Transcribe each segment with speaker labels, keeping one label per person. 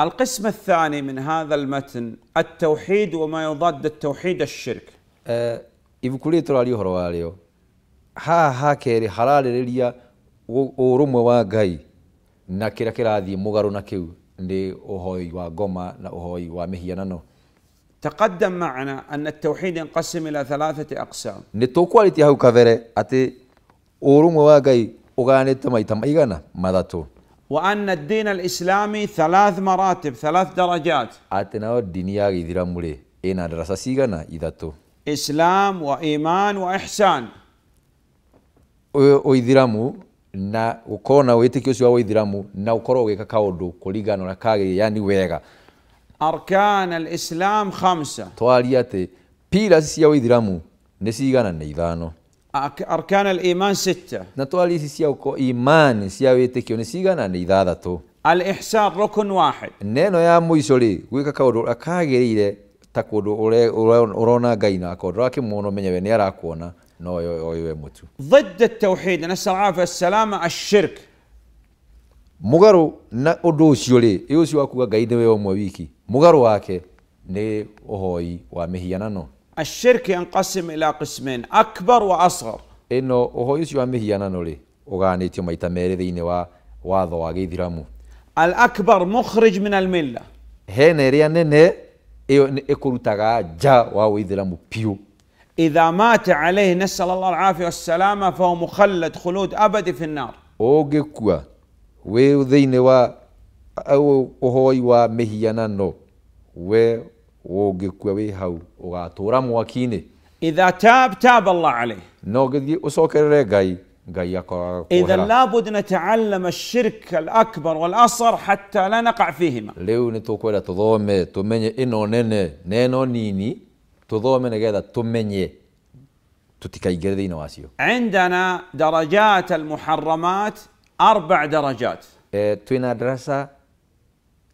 Speaker 1: القسم الثاني من هذا المتن التوحيد وما يضاد التوحيد
Speaker 2: الشرك ibukuri turariho rwaryo haha ها ها كيري حلال ngai ورم kira kirathii mugaro na kiu ni uhoi wa ngoma na uhoi wa mihianano تقدم معنا أن التوحيد
Speaker 1: ينقسم إلى ثلاثة أقسام
Speaker 2: نتوكواليتي هاو كافيري أتي أورو مواغاي أغاني تمايتم إيغانا ماذا تو وأن الدين الإسلامي ثلاث مراتب ثلاث درجات أتناو الدنيا إذرا مولي إنا درسا سيغانا إذاتو
Speaker 1: إسلام وإيمان وإحسان
Speaker 2: وإذرا مو نا وكونا ويتكيو سيوا وإذرا مو نا وكرو ويكا كاودو كوليغانو ركاغي يعني ويغا أركان الإسلام خمسة تواليات بيلا سيوا وإذرا مو نسيغانا نيدانو arkana aliman sita na twalisi ciauko imani cia witikio ni ciganane ithathatu alihsan rukun wahid neno ya muico ri gwika kaundu akagirire ta kundu urona ngai na kaundu rakimuona umenyewe ni arakuona noyo oyo we mutu
Speaker 1: ضد التوحيد نسال العافيه والسلامه الشرك
Speaker 2: mugaru na undu ucio ri ucio wakuga ngai ni we umwe wiki mugaru wake ni uhoi wa mihianano الشرك ينقسم الى قسمين اكبر واصغر انه هو يسوى مهيانا نولي وغانيتي ما يتمري وا واضوا غيدرامو الاكبر مخرج من المله هنا ريان ني اكورتاغا جا واو يدرامو بيو
Speaker 1: اذا مات عليه نسال الله العافيه والسلامه فهو مخلد خلود ابدي في النار
Speaker 2: اوغيكوا ويو ذيني وا او هو يوا مهيانا نو وجكوي هاو وغاتورا مواكيني إذا تاب تاب الله عليه نوغدي وسوكر ريغاي غايا إذا لابد نتعلم الشرك الأكبر والأصغر حتى لا نقع فيهما لو نتوكولا تضومي تمني إنو نيني نينو نيني تضومي نغيدا تمني تتكي جردي نواسيو عندنا درجات
Speaker 1: المحرمات أربع درجات
Speaker 2: إيه، توينا درسا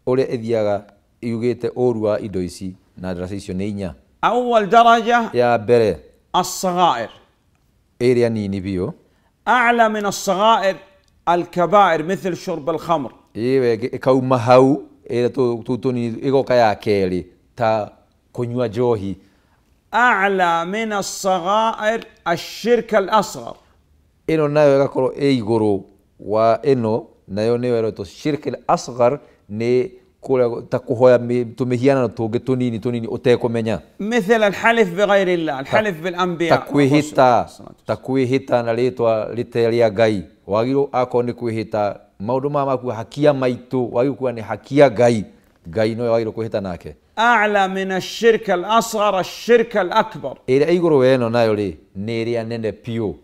Speaker 2: أولي إذياغا yugite oru wa indo ici na darasa icio nä inya awal daraja ya mbere asagair ĩrĩa nini biũ أعلى من الصغائر الكبائر مثل شرب الخمر إيه كاو مهاو إيه تو تو توني إيغو كايا كيلي تا كونيوا جوهي
Speaker 1: أعلى من الصغائر الشرك الأصغر
Speaker 2: إنه نايو يقولوا إيغورو وإنه نايو نيو نايو الشرك الأصغر ني kula ta kuhoya tumehiana na tuge tunini tunini utekumenya
Speaker 1: مثل الحلف
Speaker 2: بغير الله الحلف بالانبياء takwihita takwihita naritwa riteria ngai wagirwo akorwo nä kwihita maundu maya maku hakia maitu wagirwo kuga nä hakia ngai ngai noyo wagirwo kwihita nake أعلى من الشرك الأصغر الشرك الأكبر إلى أي قروة نايولي نيريا نيني بيو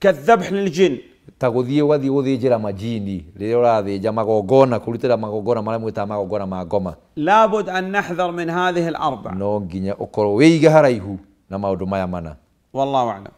Speaker 2: كالذبح للجن ta guthie wathie guthinjira majini riria urathinja magongona kurutira magongona maria mwitaga magongona ma ngoma labud an nahdhar min hadhihi al arba no nginya ukorwo wiige haraihu na maundu maya mana
Speaker 1: wallahu a'lam